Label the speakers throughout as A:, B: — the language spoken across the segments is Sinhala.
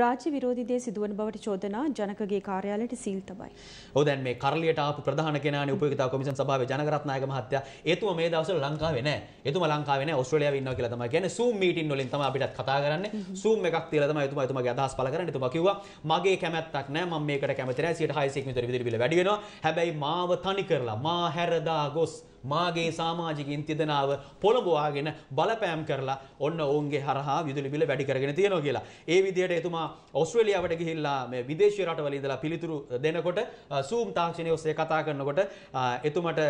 A: රාජ්‍ය විරෝධිදේ සිදුවන බවට චෝදනා ජනකගේ කාර්යාලයට සීල් තබයි. ඔව් දැන් මේ කරලියට ආපු ප්‍රධාන කෙනානේ උපයෝගිතා කොමිෂන් සභාවේ ජනකරත්නායක මහත්තයා. එතුමා මේ දවස්වල ලංකාවේ නැහැ. එතුමා ලංකාවේ නැහැ ඕස්ට්‍රේලියාවේ ඉන්නවා කියලා තමයි කියන්නේ. Zoom meeting වලින් තමයි අපිටත් කතා කරන්නේ. Zoom එකක් තියලා තමයි එතුමා එතුමාගේ අදහස් පළ කරන්නේ. එතුමා කිව්වා මගේ කැමැත්තක් නැහැ. මම මේකට කැමති නැහැ. 100% ක විතර විදුලි බිල වැඩි වෙනවා. හැබැයි මාව තනි කරලා මා හැරදා ගොස් මාගේ සාමාජිකින් තිදෙනාව පොළඹවාගෙන බලපෑම් කරලා ඔන්න ඔවුන්ගේ හරහා විදුලි බිල වැඩි කරගෙන තියෙනවා කියලා. ඒ විදිහට එතුමා ඔස්ට්‍රේලියාවට ගිහිල්ලා මේ විදේශීය රටවල ඉඳලා පිළිතුරු දෙනකොට සූම් තාක්ෂණය ඔස්සේ කතා කරනකොට එතුමට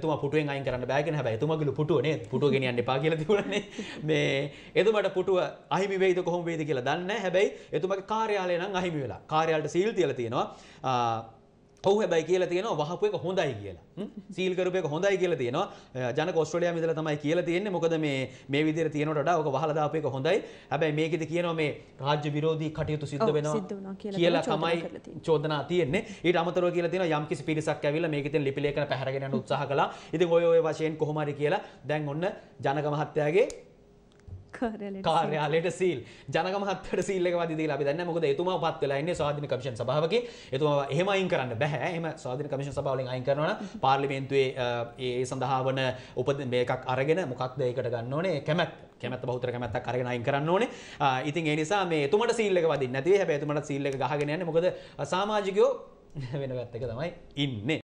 A: එතුමා පුටුවෙන් අයින් කරන්න බෑ කියන හැබැයි එතුමාගිලු පුටුව නේද? පුටුව ගෙනියන්න එපා කියලා තිබුණනේ. මේ එතුමට පුටුව අහිමි වෙයිද කොහොම වෙයිද කියලා දන්නේ නැහැ. හැබැයි එතුමාගේ කාර්යාලය නම් අහිමි වෙලා. කාර්යාලයට සීල් තියලා තියෙනවා. ඔහ හැබයි කියල තියෙනවා වහපු එක හොඳයි කියලා සීල් කරපු එක හොඳයි කියලා තියෙනවා ජන ඔස්ට්‍රේලියාව විතර තමයි කියලා තියෙන්නේ මොකද මේ මේ විදිහට තියෙනට වඩා ඔක වහලා දාපු එක හොඳයි හැබැයි මේකෙදි කියනවා මේ රාජ්‍ය විරෝධී කටයුතු සිද්ධ වෙනවා කියලා තමයි චෝදනා තියෙන්නේ ඊට අමතරව කියලා තියෙනවා යම්කිසි පිරිසක් ඇවිල්ලා මේක ඉතින් ලිපි ලේඛන පැහැරගෙන යන උත්සාහ කළා ඉතින් ඔය ඔය වශයෙන් කොහොම හරි කියලා දැන් ඔන්න ජනක මහත්තයාගේ කාර්යාලයට සීල් ජනකමහත්තට සීල්ල වදදි ලබි දන්න මොකද එතුම පත් වෙලා එන්නේ ස්වාධින කමිෂන් සභාවක එතුම එහෙම අයින් කරන්න බැහැ එම ස්වාධින කමිෂන් සභාවලින් අයින් කරනවා පාර්ලිමේන්තුවේ ඒ සඳහා වන උපද මේකක් අරගෙන මොකක් දෙයකට ගන්න ඕනේ කැමැත් කැමැත් බෞතර කැමැත්තක් අරගෙන අයින් කරන්න ඕනේ. ඉතින් ඒ නිසා මේ එතුමට සීල් එක වදින්නේ නැති වෙයි. හැබැයි එතුමට සීල් එක ගහගෙන යන්නේ මොකද සමාජිකයෝ වෙන පැත්තක තමයි ඉන්නේ.